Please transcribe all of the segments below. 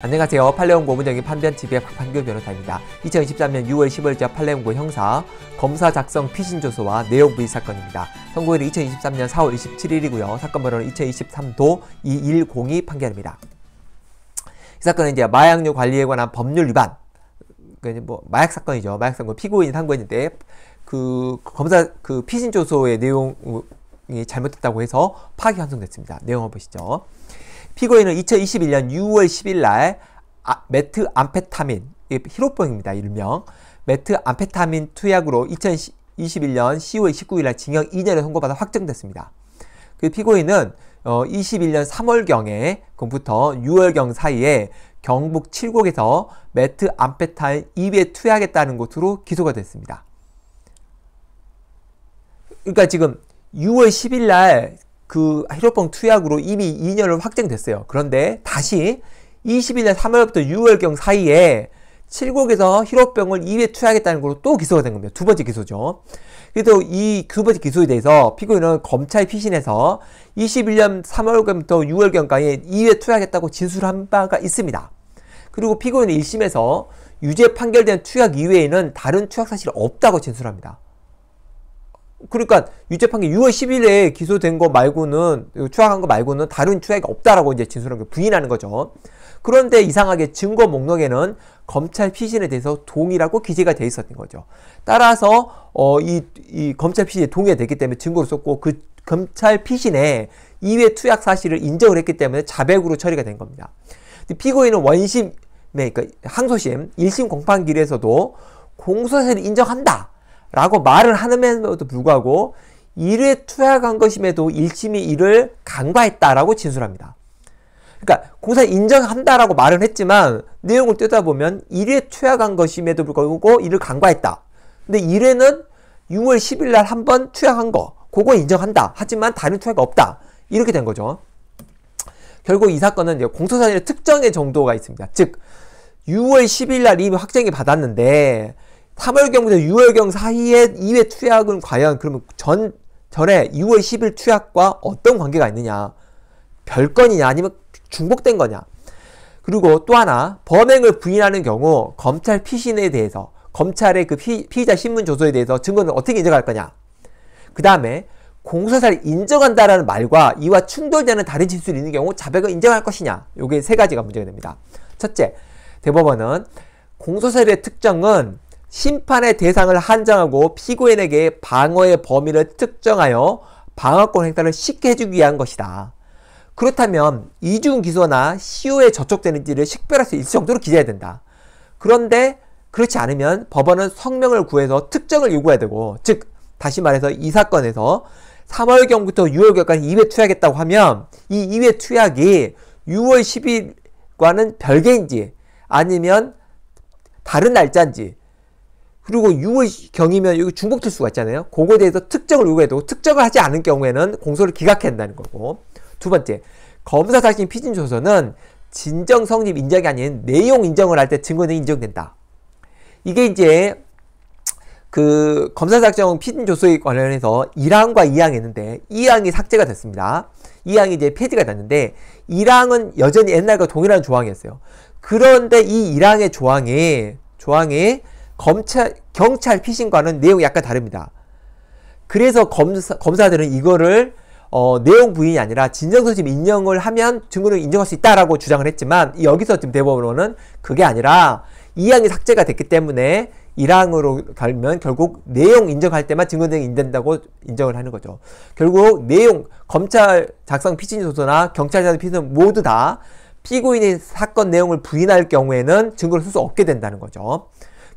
안녕하세요. 팔레온고 문정인 판변TV의 박판규 변호사입니다. 2023년 6월 15일자 팔레온고 형사 검사 작성 피신 조서와 내용 부의 사건입니다. 선고일은 2023년 4월 27일이고요. 사건 번호는 2023도 2102 판결입니다. 이 사건은 이제 마약류 관리에 관한 법률 위반, 그뭐 마약 사건이죠. 마약 사건 피고인이 상고했는데 그, 그 검사 그 피신 조서의 내용이 잘못됐다고 해서 파기 환송됐습니다. 내용 을 보시죠. 피고인은 2021년 6월 10일 날 아, 메트 암페타민, 히로뽕입니다. 일명. 메트 암페타민 투약으로 2021년 10월 19일 날 징역 2년을 선고받아 확정됐습니다. 그 피고인은 어, 21년 3월경에 그부터 6월경 사이에 경북 칠곡에서 메트 암페타인 2배 투약했다는 것으로 기소가 됐습니다. 그러니까 지금 6월 10일 날그 히로뽕 투약으로 이미 2년을 확정됐어요. 그런데 다시 20일에 3월부터 6월경 사이에 칠곡에서 히로병을 2회 투약했다는 걸로 또 기소가 된 겁니다. 두 번째 기소죠. 그래도이두 번째 기소에 대해서 피고인은 검찰 피신해서 21년 3월경부터 6월경까지 2회 투약했다고 진술한 바가 있습니다. 그리고 피고인은 1심에서 유죄 판결된 투약 이외에는 다른 투약 사실 없다고 진술합니다. 그러니까 유죄 판게 6월 10일에 기소된 거 말고는 추락한 거 말고는 다른 추락이 없다라고 이제 진술한 게 부인하는 거죠. 그런데 이상하게 증거 목록에는 검찰 피신에 대해서 동의라고 기재가 돼 있었던 거죠. 따라서 어, 이, 이 검찰 피신에 동의가 됐기 때문에 증거로 썼고 그 검찰 피신에 이외 투약 사실을 인정을 했기 때문에 자백으로 처리가 된 겁니다. 피고인은 원심, 네, 그러니까 항소심, 1심 공판기에서도 공소사실을 인정한다. 라고 말을 하는에도 불구하고 일에 투약한 것임에도 1심이 이를 간과했다라고 진술합니다. 그러니까 공사 인정한다라고 말은 했지만 내용을 뜯어보면 일에 투약한 것임에도 불구하고 이를 간과했다. 근데 1회는 6월 10일 날한번 투약한 거 그거 인정한다. 하지만 다른 투약이 없다. 이렇게 된 거죠. 결국 이 사건은 공소사실의 특정의 정도가 있습니다. 즉 6월 10일 날 이미 확정이 받았는데 3월경부터 6월경 사이에 2회 투약은 과연 그러면 전 전에 6월 10일 투약과 어떤 관계가 있느냐? 별건이냐 아니면 중복된 거냐? 그리고 또 하나 범행을 부인하는 경우 검찰 피신에 대해서 검찰의 그 피, 의자 신문 조서에 대해서 증거는 어떻게 인정할 거냐? 그 다음에 공소사를 인정한다라는 말과 이와 충돌되는 다른 진술이 있는 경우 자백을 인정할 것이냐? 요게 세 가지가 문제가 됩니다. 첫째, 대법원은 공소사의 특정은 심판의 대상을 한정하고 피고인에게 방어의 범위를 특정하여 방어권 행사를 쉽게 해주기 위한 것이다. 그렇다면 이중 기소나 시효에 저촉되는지를 식별할 수 있을 정도로 기재해야 된다. 그런데 그렇지 않으면 법원은 성명을 구해서 특정을 요구해야 되고 즉 다시 말해서 이 사건에서 3월경부터 6월경까지 2회 투약했다고 하면 이 2회 투약이 6월 10일과는 별개인지 아니면 다른 날짜인지 그리고 6월 경이면 여기 중복될 수가 있잖아요. 그거에 대해서 특정을 요구해도 특정을 하지 않은 경우에는 공소를 기각한다는 거고 두 번째 검사 사신 피진 조서는 진정 성립 인정이 아닌 내용 인정을 할 때 증거는 인정된다. 이게 이제 그 검사 작정 피진 조서에 관련해서 1항과 2항 있는데 2항이 삭제가 됐습니다. 2항이 이제 폐지가 됐는데 1항은 여전히 옛날과 동일한 조항이었어요. 그런데 이 1항의 조항이 조항이 검찰, 경찰 피신과는 내용이 약간 다릅니다. 그래서 검사, 검사들은 이거를 어, 내용 부인이 아니라 진정서심 인정을 하면 증거를 인정할 수 있다라고 주장을 했지만 여기서 지금 대법원은 그게 아니라 2항이 삭제가 됐기 때문에 1항으로 갈면 결국 내용 인정할 때만 증거 등이 인된다고 인정을 하는 거죠. 결국 내용 검찰 작성 피신소서나 경찰 작성 피신 모두 다 피고인의 사건 내용을 부인할 경우에는 증거를 쓸 수 없게 된다는 거죠.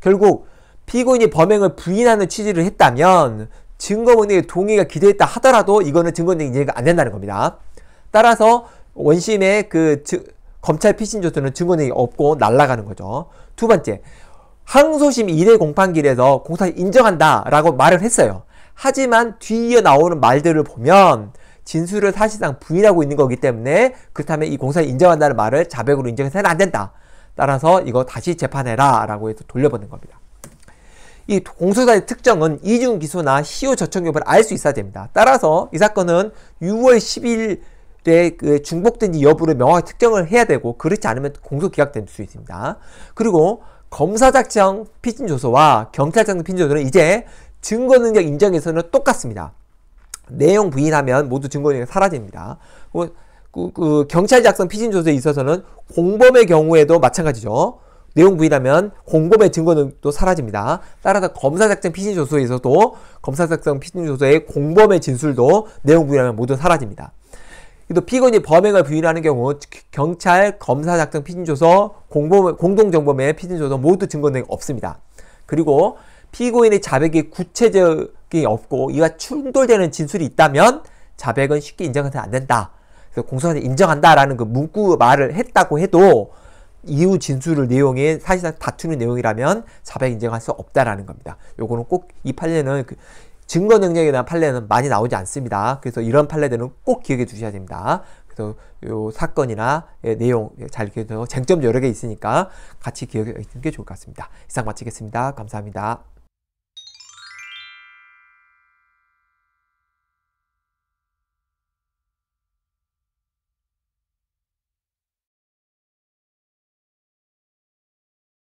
결국 피고인이 범행을 부인하는 취지를 했다면 증거문의 동의가 기대했다 하더라도 이거는 증거문의 이해가 안 된다는 겁니다. 따라서 원심의 그 즉, 검찰 피신 조서는 증거문이 없고 날아가는 거죠. 두 번째, 항소심 1회 공판길에서 공사 인정한다라고 말을 했어요. 하지만 뒤에 나오는 말들을 보면 진술을 사실상 부인하고 있는 거기 때문에 그렇다면 이 공사 인정한다는 말을 자백으로 인정해서는 안 된다. 따라서 이거 다시 재판해라 라고 해서 돌려보낸 겁니다. 이 공소사의 특정은 이중 기소나 시효 저청 여부를 알 수 있어야 됩니다. 따라서 이 사건은 6월 10일에 그 중복된지 여부를 명확히 특정을 해야 되고 그렇지 않으면 공소 기각될 수 있습니다. 그리고 검사 작성 피진 조서와 경찰 작성 피진 조서는 이제 증거 능력 인정에서는 똑같습니다. 내용 부인하면 모두 증거 능력 이 사라집니다. 뭐 그, 그 경찰 작성 피진 조서에 있어서는 공범의 경우에도 마찬가지죠. 내용 부인하면 공범의 증거는 또 사라집니다. 따라서 검사 작성 피진 조서에서도 검사 작성 피진 조서의 공범의 진술도 내용 부인하면 모두 사라집니다. 또 피고인이 범행을 부인하는 경우 경찰, 검사 작성 피진 조서, 공범 공동 정범의 피진 조서 모두 증거 는 없습니다. 그리고 피고인의 자백이 구체적이 없고 이와 충돌되는 진술이 있다면 자백은 쉽게 인정하는안 된다. 그래서 공소사에 인정한다라는 그 문구 말을 했다고 해도 이후 진술을 내용이 사실상 다투는 내용이라면 자백 인정할 수 없다라는 겁니다. 요거는 꼭 이 판례는 그 증거 능력에 대한 판례는 많이 나오지 않습니다. 그래서 이런 판례들은 꼭 기억해 두셔야 됩니다. 그래서 요 사건이나 예, 내용 예, 잘 기억해서 쟁점 여러 개 있으니까 같이 기억해 두는 게 좋을 것 같습니다. 이상 마치겠습니다. 감사합니다.